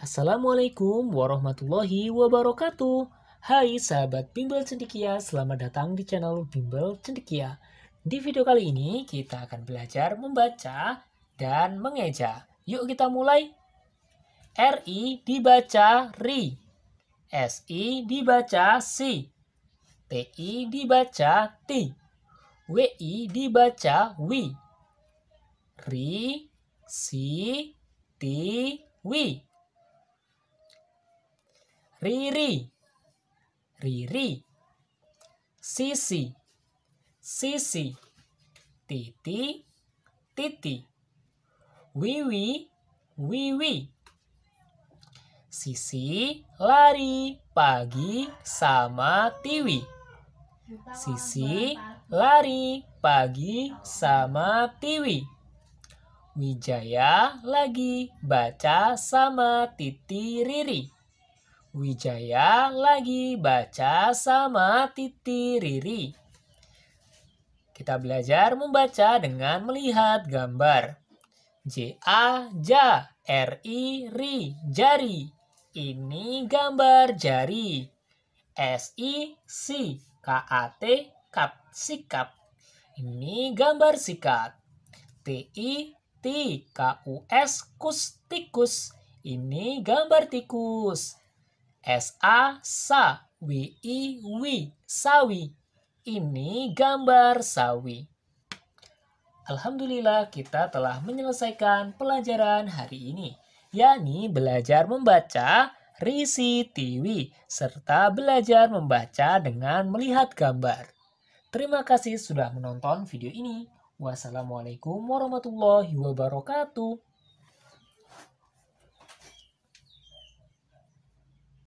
Assalamualaikum warahmatullahi wabarakatuh. Hai sahabat Bimbel Cendikia, selamat datang di channel Bimbel Cendikia. Di video kali ini kita akan belajar membaca dan mengeja. Yuk kita mulai. RI dibaca RI. SI dibaca SI. TI dibaca TI. WI dibaca WI. RI, SI, TI, WI. Riri, Riri, Sisi, Sisi, Titi, Titi, Wiwi, Wiwi. Sisi lari pagi sama Tiwi. Sisi lari pagi sama Tiwi. Wijaya lagi baca sama Titi Riri. Wijaya lagi baca sama Titi Riri. Kita belajar membaca dengan melihat gambar. J A ja, R I ri, jari. Ini gambar jari. S I C K A T KAP sikap. Ini gambar sikat. T I T K U S kus tikus. Ini gambar tikus. S A sa, W I wi, sawi. Ini gambar sawi. Alhamdulillah kita telah menyelesaikan pelajaran hari ini, yakni belajar membaca Risi Tiwi, serta belajar membaca dengan melihat gambar. Terima kasih sudah menonton video ini. Wassalamualaikum warahmatullahi wabarakatuh.